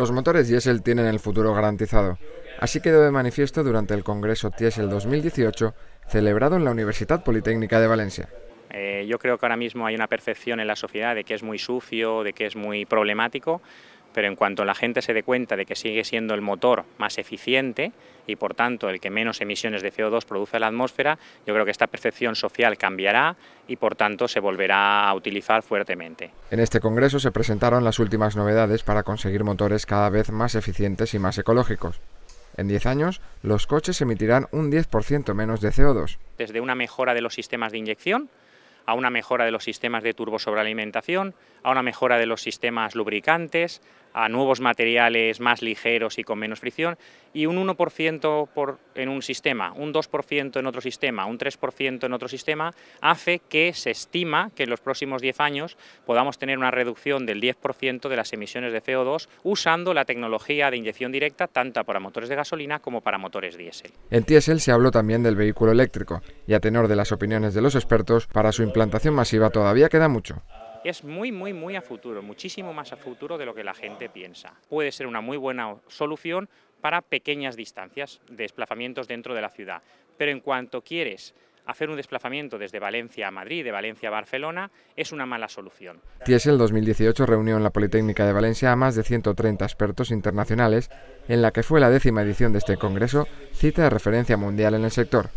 Los motores diésel tienen el futuro garantizado. Así quedó de manifiesto durante el Congreso Tiesel 2018 celebrado en la Universidad Politécnica de Valencia. Eh, yo creo que ahora mismo hay una percepción en la sociedad de que es muy sucio, de que es muy problemático, pero en cuanto la gente se dé cuenta de que sigue siendo el motor más eficiente y por tanto el que menos emisiones de CO2 produce a la atmósfera, yo creo que esta percepción social cambiará y por tanto se volverá a utilizar fuertemente. En este congreso se presentaron las últimas novedades para conseguir motores cada vez más eficientes y más ecológicos. En 10 años, los coches emitirán un 10% menos de CO2. Desde una mejora de los sistemas de inyección, a una mejora de los sistemas de turbosobrealimentación, a una mejora de los sistemas lubricantes, a nuevos materiales más ligeros y con menos fricción, y un 1% por, en un sistema, un 2% en otro sistema, un 3% en otro sistema, hace que se estima que en los próximos 10 años podamos tener una reducción del 10% de las emisiones de CO2 usando la tecnología de inyección directa tanto para motores de gasolina como para motores diésel. En diésel se habló también del vehículo eléctrico, y a tenor de las opiniones de los expertos, para su implantación masiva todavía queda mucho. Es muy, muy, muy a futuro, muchísimo más a futuro de lo que la gente piensa. Puede ser una muy buena solución para pequeñas distancias, desplazamientos dentro de la ciudad. Pero en cuanto quieres hacer un desplazamiento desde Valencia a Madrid, de Valencia a Barcelona, es una mala solución. Tiesel 2018 reunió en la Politécnica de Valencia a más de 130 expertos internacionales, en la que fue la décima edición de este congreso, cita de referencia mundial en el sector.